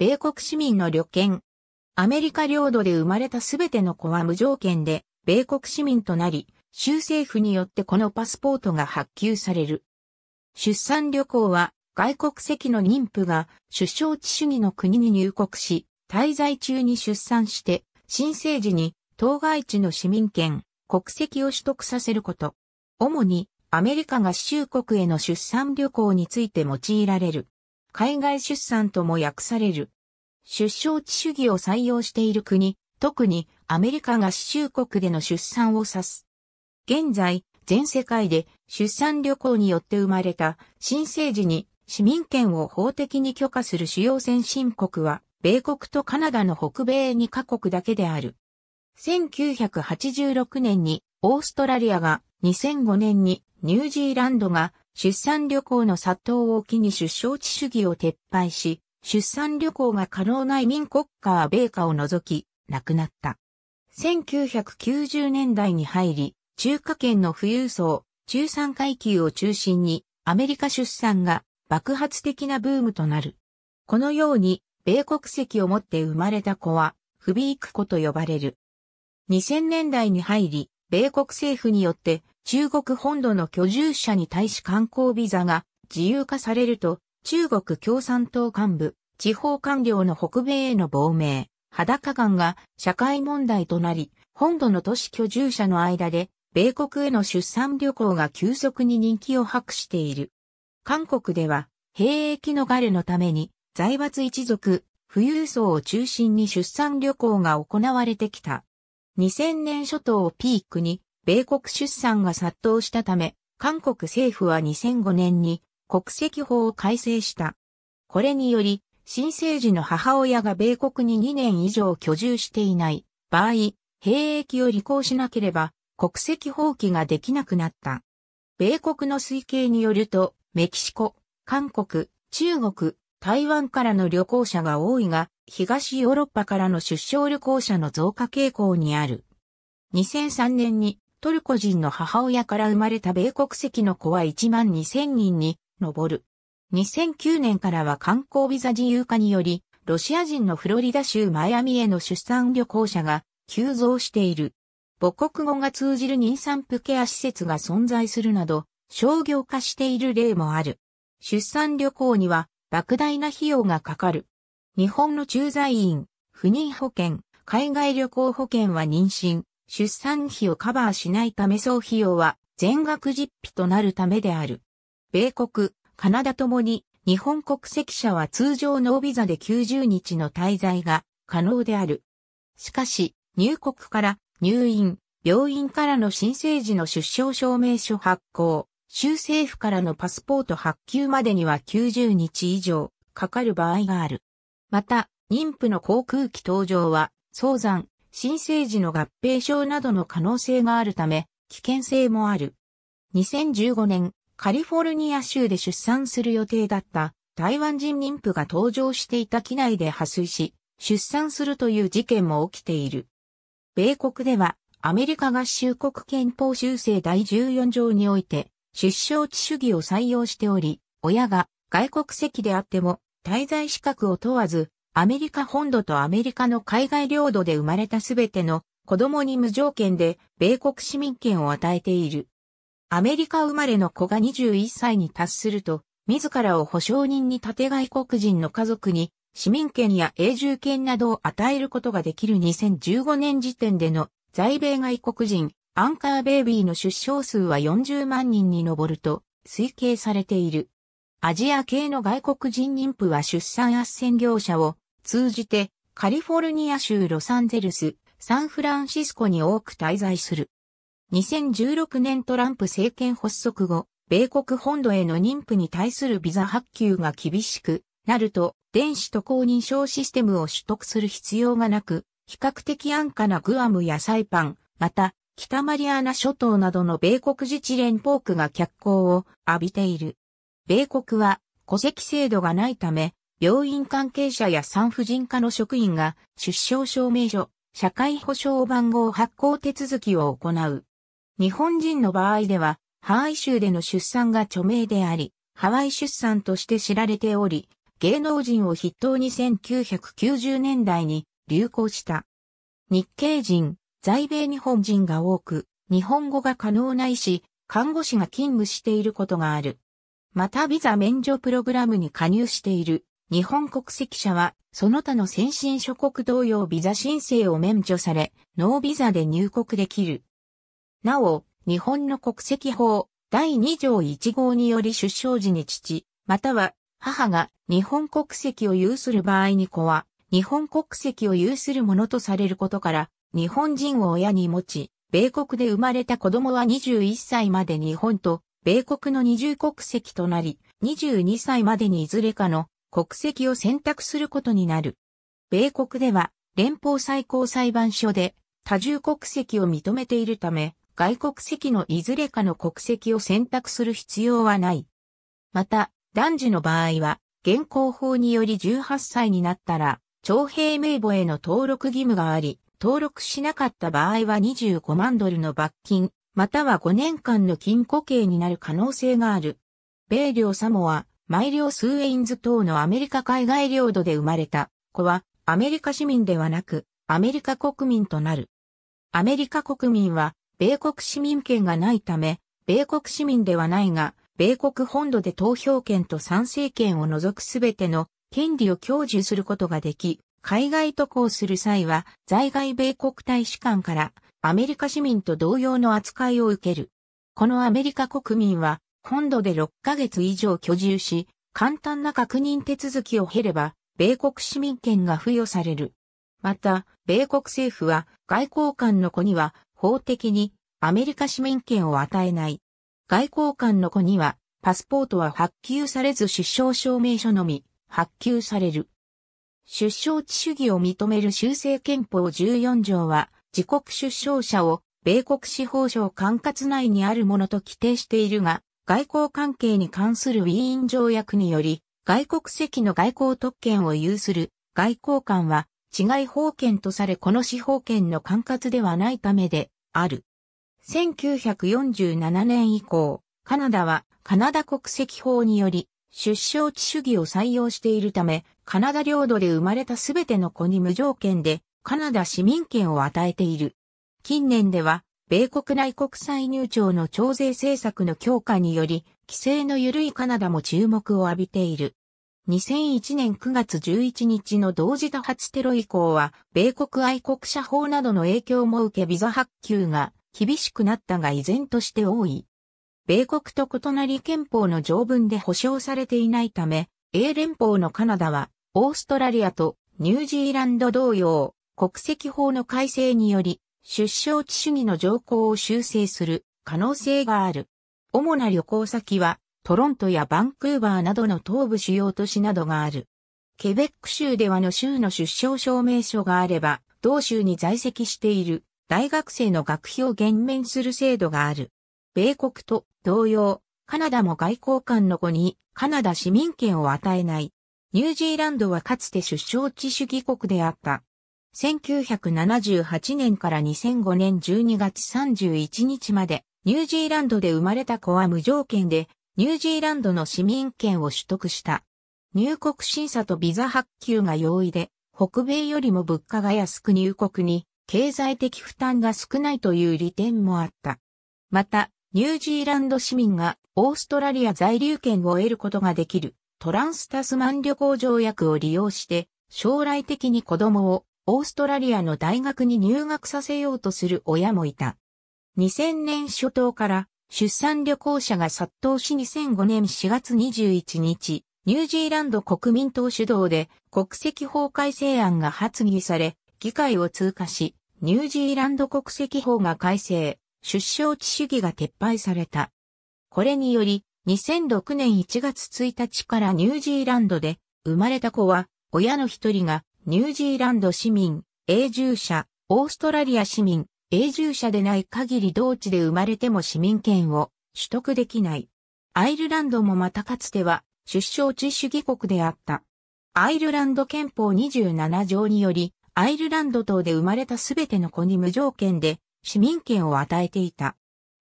米国市民の旅券。アメリカ領土で生まれたすべての子は無条件で、米国市民となり、州政府によってこのパスポートが発給される。出産旅行は、外国籍の妊婦が出生地主義の国に入国し、滞在中に出産して、新生児に当該地の市民権、国籍を取得させること。主にアメリカ合衆国への出産旅行について用いられる。海外出産とも訳される。出生地主義を採用している国、特にアメリカ合衆国での出産を指す。現在、全世界で出産旅行によって生まれた新生児に市民権を法的に許可する主要先進国は、米国とカナダの北米2カ国だけである。1986年にオーストラリアが、2005年にニュージーランドが、出産旅行の殺到を機に出生地主義を撤廃し、出産旅行が可能な移民国家は米下を除き、亡くなった。1990年代に入り、中華圏の富裕層、中産階級を中心に、アメリカ出産が爆発的なブームとなる。このように、米国籍を持って生まれた子は、不備育子と呼ばれる。2000年代に入り、米国政府によって中国本土の居住者に対し観光ビザが自由化されると、中国共産党幹部、地方官僚の北米への亡命、裸感が社会問題となり、本土の都市居住者の間で、米国への出産旅行が急速に人気を博している。韓国では、兵役のガルのために、財閥一族、富裕層を中心に出産旅行が行われてきた。2000年初頭をピークに、米国出産が殺到したため、韓国政府は2005年に国籍法を改正した。これにより、新生児の母親が米国に2年以上居住していない場合、兵役を履行しなければ国籍放棄ができなくなった。米国の推計によると、メキシコ、韓国、中国、台湾からの旅行者が多いが、東ヨーロッパからの出生旅行者の増加傾向にある。2003年にトルコ人の母親から生まれた米国籍の子は1万2000人に上る。2009年からは観光ビザ自由化により、ロシア人のフロリダ州マイアミへの出産旅行者が急増している。母国語が通じる妊産婦ケア施設が存在するなど、商業化している例もある。出産旅行には莫大な費用がかかる。日本の駐在員、不妊保険、海外旅行保険は妊娠、出産費をカバーしないため総費用は全額実費となるためである。米国、カナダともに日本国籍者は通常ノービザで90日の滞在が可能である。しかし、入国から入院、病院からの申請時の出生証明書発行、州政府からのパスポート発給までには90日以上かかる場合がある。また、妊婦の航空機搭乗は、早産、新生児の合併症などの可能性があるため、危険性もある。2015年、カリフォルニア州で出産する予定だった台湾人妊婦が登場していた機内で破水し、出産するという事件も起きている。米国では、アメリカ合衆国憲法修正第14条において、出生地主義を採用しており、親が外国籍であっても、滞在資格を問わず、アメリカ本土とアメリカの海外領土で生まれたすべての子供に無条件で米国市民権を与えている。アメリカ生まれの子が21歳に達すると、自らを保証人に立て外国人の家族に市民権や永住権などを与えることができる2015年時点での在米外国人アンカーベイビーの出生数は40万人に上ると推計されている。アジア系の外国人妊婦は出産斡旋業者を通じてカリフォルニア州ロサンゼルス、サンフランシスコに多く滞在する。2016年トランプ政権発足後、米国本土への妊婦に対するビザ発給が厳しくなると、電子渡航認証システムを取得する必要がなく、比較的安価なグアムやサイパン、また、北マリアナ諸島などの米国自治連邦区が脚光を浴びている。米国は戸籍制度がないため、病院関係者や産婦人科の職員が出生証明書、社会保障番号発行手続きを行う。日本人の場合では、ハワイ州での出産が著名であり、ハワイ出産として知られており、芸能人を筆頭に1990年代に流行した。日系人、在米日本人が多く、日本語が可能ないし、看護師が勤務していることがある。またビザ免除プログラムに加入している日本国籍者は、その他の先進諸国同様ビザ申請を免除され、ノービザで入国できる。なお、日本の国籍法第2条1号により出生時に父、または母が日本国籍を有する場合に子は、日本国籍を有するものとされることから、日本人を親に持ち、米国で生まれた子供は21歳まで日本と、米国の二重国籍となり、22歳までにいずれかの国籍を選択することになる。米国では連邦最高裁判所で多重国籍を認めているため、外国籍のいずれかの国籍を選択する必要はない。また、男児の場合は、現行法により18歳になったら、徴兵名簿への登録義務があり、登録しなかった場合は25万ドルの罰金、または5年間の禁錮刑になる可能性がある。米領サモア、マイリオ・スーエインズ等のアメリカ海外領土で生まれた子はアメリカ市民ではなくアメリカ国民となる。アメリカ国民は米国市民権がないため、米国市民ではないが、米国本土で投票権と賛成権を除くすべての権利を享受することができ、海外渡航する際は在外米国大使館からアメリカ市民と同様の扱いを受ける。このアメリカ国民は本土で6ヶ月以上居住し、簡単な確認手続きを経れば、米国市民権が付与される。また、米国政府は外交官の子には法的にアメリカ市民権を与えない。外交官の子にはパスポートは発給されず出生証明書のみ発給される。出生地主義を認める修正憲法14条は自国出生者を米国司法省管轄内にあるものと規定しているが、外交関係に関するウィーン条約により、外国籍の外交特権を有する外交官は、治外法権とされこの司法権の管轄ではないためで、ある。1947年以降、カナダはカナダ国籍法により出生地主義を採用しているため、カナダ領土で生まれたすべての子に無条件でカナダ市民権を与えている。近年では米国内国際入庁の徴税政策の強化により、規制の緩いカナダも注目を浴びている。2001年9月11日の同時多発テロ以降は、米国愛国者法などの影響も受けビザ発給が厳しくなったが依然として多い。米国と異なり憲法の条文で保障されていないため、英連邦のカナダは、オーストラリアとニュージーランド同様、国籍法の改正により、出生地主義の条項を修正する可能性がある。主な旅行先はトロントやバンクーバーなどの東部主要都市などがある。ケベック州ではの州の出生証明書があれば、同州に在籍している大学生の学費を減免する制度がある。米国と同様、カナダも外交官の子にカナダ市民権を与えない。ニュージーランドはかつて出生地主義国であった1978年から2005年12月31日まで、ニュージーランドで生まれた子は無条件で、ニュージーランドの市民権を取得した。入国審査とビザ発給が容易で、北米よりも物価が安く入国に、経済的負担が少ないという利点もあった。また、ニュージーランド市民がオーストラリア在留権を得ることができるトランスタスマン旅行条約を利用して将来的に子供をオーストラリアの大学に入学させようとする親もいた。2000年初頭から出産旅行者が殺到し2005年4月21日、ニュージーランド国民党主導で国籍法改正案が発議され、議会を通過し、ニュージーランド国籍法が改正、出生地主義が撤廃された。これにより、2006年1月1日からニュージーランドで生まれた子は、親の一人がニュージーランド市民、永住者、オーストラリア市民、永住者でない限り同地で生まれても市民権を取得できない。アイルランドもまたかつては出生地主義国であった。アイルランド憲法27条により、アイルランド等で生まれたすべての子に無条件で市民権を与えていた。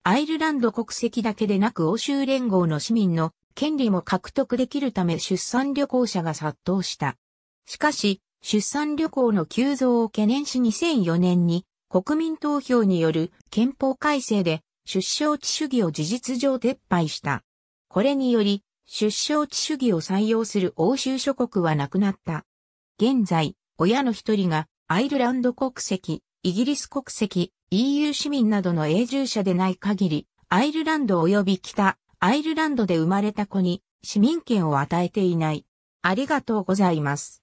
アイルランド国籍だけでなく欧州連合の市民の権利も獲得できるため出産旅行者が殺到した。しかし、出産旅行の急増を懸念し2004年に国民投票による憲法改正で出生地主義を事実上撤廃した。これにより出生地主義を採用する欧州諸国はなくなった。現在、親の一人がアイルランド国籍、イギリス国籍、EU 市民などの永住者でない限り、アイルランド及び北、アイルランドで生まれた子に市民権を与えていない。ありがとうございます。